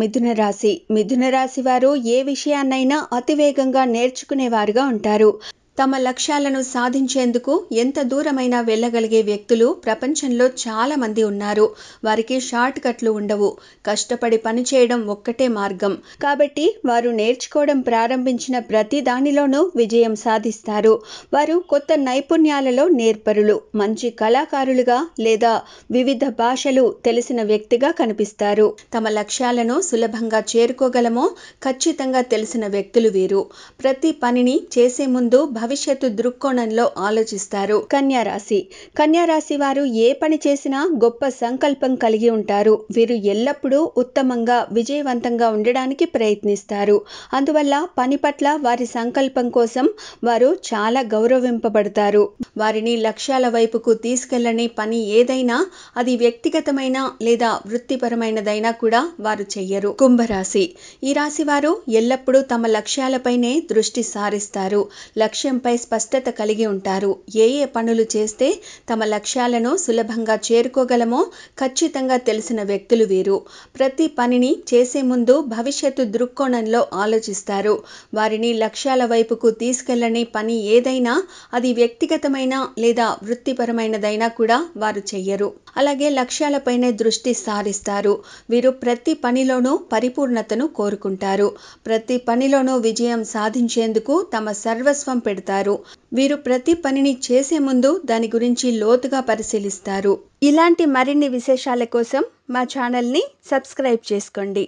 మిథున రాశి మిథున రాశి వారు ఏ విషయాన్నైనా అతివేగంగా నేర్చుకునేవారుగా ఉంటారు తమ లక్ష్యాలను సాధించేందుకు ఎంత దూరమైనా వెళ్ళగలిగే వ్యక్తులు ప్రపంచంలో చాలామంది ఉన్నారు వారికి షార్ట్ కట్లు ఉండవు కష్టపడి పనిచేయడం ఒక్కటే మార్గం కాబట్టి వారు నేర్చుకోవడం ప్రారంభించిన ప్రతి దానిలోనూ విజయం సాధిస్తారు వారు కొత్త నైపుణ్యాలలో నేర్పరులు మంచి కళాకారులుగా లేదా వివిధ భాషలు తెలిసిన వ్యక్తిగా కనిపిస్తారు తమ లక్ష్యాలను సులభంగా చేరుకోగలమో ఖచ్చితంగా తెలిసిన వ్యక్తులు వీరు ప్రతి పనిని చేసే ముందు భవిష్యత్తు దృక్కోణంలో ఆలోచిస్తారు కన్యారాశి కన్యారాశి వారు ఏ పని చేసినా గొప్ప సంకల్పం కలిగి ఉంటారు వీరు ఎల్లప్పుడూ ఉత్తమంగా విజయవంతంగా ఉండడానికి ప్రయత్నిస్తారు అందువల్ల పని పట్ల వారి సంకల్పం కోసం వారు చాలా గౌరవింపబడతారు వారిని లక్ష్యాల వైపుకు తీసుకెళ్లని పని ఏదైనా అది వ్యక్తిగతమైన లేదా వృత్తిపరమైనదైనా కూడా వారు చెయ్యరు కుంభరాశి ఈ రాశి వారు ఎల్లప్పుడూ తమ లక్ష్యాలపైనే దృష్టి సారిస్తారు లక్ష్యం లక్ష్యంపై స్పష్టత కలిగి ఉంటారు ఏ ఏ పనులు చేస్తే తమ లక్ష్యాలను సులభంగా చేరుకోగలమో ఖచ్చితంగా తెలిసిన వ్యక్తులు వీరు ప్రతి పనిని చేసే ముందు భవిష్యత్తు దృక్కోణంలో ఆలోచిస్తారు వారిని లక్ష్యాల వైపుకు తీసుకెళ్లని పని ఏదైనా అది వ్యక్తిగతమైన లేదా వృత్తిపరమైనదైనా కూడా వారు చెయ్యరు అలాగే లక్ష్యాలపైనే దృష్టి సారిస్తారు వీరు ప్రతి పనిలోనూ పరిపూర్ణతను కోరుకుంటారు ప్రతి పనిలోనూ విజయం సాధించేందుకు తమ సర్వస్వం పెడతారు వీరు ప్రతి పనిని చేసే ముందు దాని గురించి లోతుగా పరిశీలిస్తారు ఇలాంటి మరిన్ని విశేషాల కోసం మా ఛానల్ని సబ్స్క్రైబ్ చేసుకోండి